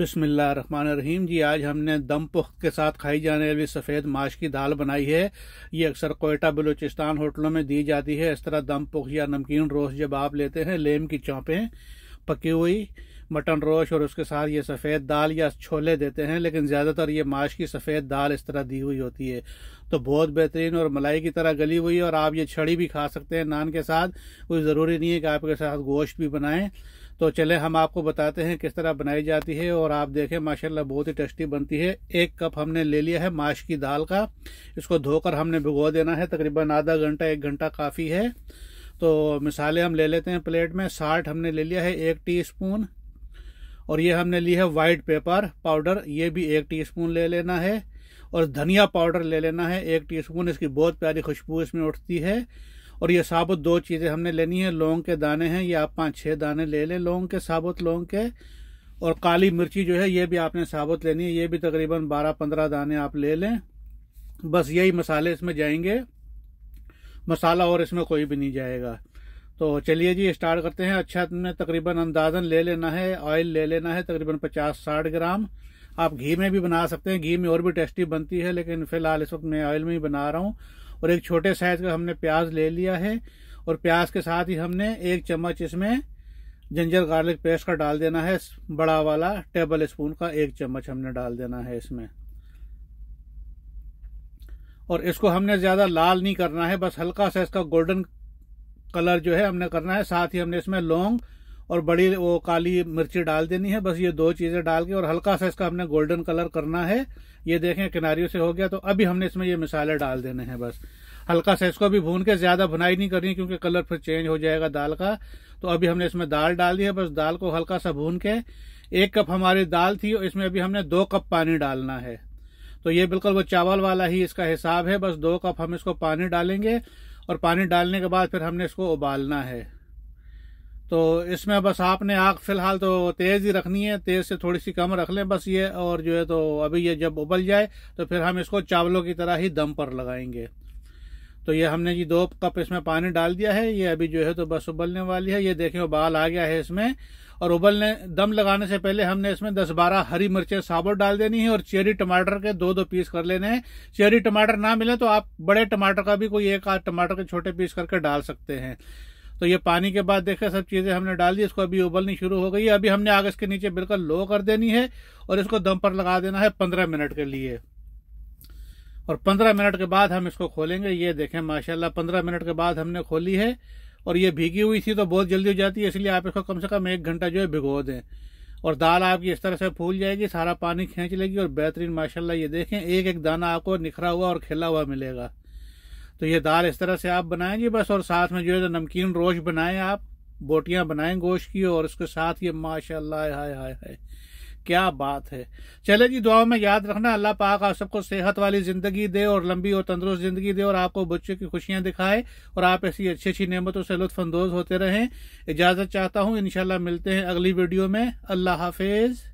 रहमान रहीम जी आज हमने दम पुख के साथ खाई जाने वाली सफ़ेद माश की दाल बनाई है ये अक्सर कोयटा बलूचिस्तान होटलों में दी जाती है इस तरह दम पुख या नमकीन रोस जब आप लेते हैं लेम की चौंपें पकी हुई मटन रोश और उसके साथ ये सफ़ेद दाल या छोले देते हैं लेकिन ज़्यादातर ये माश की सफ़ेद दाल इस तरह दी हुई होती है तो बहुत बेहतरीन और मलाई की तरह गली हुई और आप ये छड़ी भी खा सकते हैं नान के साथ कोई ज़रूरी नहीं है कि आपके साथ गोश्त भी बनाएं तो चले हम आपको बताते हैं किस तरह बनाई जाती है और आप देखें माशाल्लाह बहुत ही टेस्टी बनती है एक कप हमने ले लिया है माश की दाल का इसको धोकर हमने भिगो देना है तकरीबन आधा घंटा एक घंटा काफ़ी है तो मिसाले हम ले लेते हैं प्लेट में साल्ट हमने ले लिया है एक टीस्पून और ये हमने ली है वाइट पेपर पाउडर ये भी एक टीस्पून ले लेना है और धनिया पाउडर ले लेना है एक टीस्पून इसकी बहुत प्यारी खुशबू इसमें उठती है और ये साबुत दो चीज़ें हमने लेनी है लौंग के दाने हैं ये आप पाँच छः दाने ले लें लौंग के साबुत लौंग के और काली मिर्ची जो है ये भी आपने साबुत लेनी है ये भी तकरीबन बारह पंद्रह दाने आप ले लें बस यही मसाले इसमें जाएंगे मसाला और इसमें कोई भी नहीं जाएगा तो चलिए जी स्टार्ट करते हैं अच्छा तुमने तकरीबन अंदाजन ले लेना है ऑयल ले लेना है तकरीबन पचास साठ ग्राम आप घी में भी बना सकते हैं घी में और भी टेस्टी बनती है लेकिन फिलहाल इस वक्त मैं ऑयल में ही बना रहा हूँ और एक छोटे साइज का हमने प्याज ले लिया है और प्याज के साथ ही हमने एक चम्मच इसमें जिंजर गार्लिक पेस्ट का डाल देना है बड़ा वाला टेबल स्पून का एक चम्मच हमने डाल देना है इसमें और इसको हमने ज्यादा लाल नहीं करना है बस हल्का सा इसका गोल्डन कलर जो है हमने करना है साथ ही हमने इसमें लौंग और बड़ी वो काली मिर्ची डाल देनी है बस ये दो चीजें डाल के और हल्का सा इसका हमने गोल्डन कलर करना है ये देखें किनारियों से हो गया तो अभी हमने इसमें ये मिसाले डाल देने हैं बस हल्का सा इसको भी भून के ज्यादा भुनाई नहीं करनी क्योंकि कलर फिर चेंज हो जाएगा दाल का तो अभी हमने इसमें दाल डाल दी है बस दाल को हल्का सा भून के एक कप हमारी दाल थी और इसमें अभी हमने दो कप पानी डालना है तो ये बिल्कुल वो चावल वाला ही इसका हिसाब है बस दो कप हम इसको पानी डालेंगे और पानी डालने के बाद फिर हमने इसको उबालना है तो इसमें बस आपने आग फिलहाल तो तेज़ ही रखनी है तेज़ से थोड़ी सी कम रख लें बस ये और जो है तो अभी ये जब उबल जाए तो फिर हम इसको चावलों की तरह ही दम पर लगाएंगे तो ये हमने जी दो कप इसमें पानी डाल दिया है ये अभी जो है तो बस उबलने वाली है ये देखें उबाल आ गया है इसमें और उबलने दम लगाने से पहले हमने इसमें दस बारह हरी मिर्चें साबुत डाल देनी है और चेरी टमाटर के दो दो पीस कर लेने हैं चेरी टमाटर ना मिले तो आप बड़े टमाटर का भी कोई एक आध टमाटर के छोटे पीस करके डाल सकते हैं तो ये पानी के बाद देखे सब चीज़ें हमने डाल दी इसको अभी उबलनी शुरू हो गई अभी हमने आग इसके नीचे बिल्कुल लो कर देनी है और इसको दम पर लगा देना है पंद्रह मिनट के लिए और 15 मिनट के बाद हम इसको खोलेंगे ये देखें माशाल्लाह 15 मिनट के बाद हमने खोली है और ये भीगी हुई थी तो बहुत जल्दी हो जाती है इसलिए आप इसको कम से कम एक घंटा जो है भिगो दें और दाल आपकी इस तरह से फूल जाएगी सारा पानी खींच लेगी और बेहतरीन माशाल्लाह ये देखें एक एक दाना आपको निखरा हुआ और खिला हुआ मिलेगा तो ये दाल इस तरह से आप बनाएंगे बस और साथ में जो है तो नमकीन रोश बनाएं आप बोटियां बनाएं गोश्त की और उसके साथ ये माशाल्लाह हाय हाय हाय क्या बात है चले जी दुआओं में याद रखना अल्लाह पाक आप सबको सेहत वाली जिंदगी दे और लंबी और तंदुरुस्त जिंदगी दे और आपको बच्चों की खुशियां दिखाए और आप ऐसी अच्छी अच्छी नेमतों से लुत्फानंदोज होते रहें इजाजत चाहता हूं इनशाला मिलते हैं अगली वीडियो में अल्लाह हाफिज़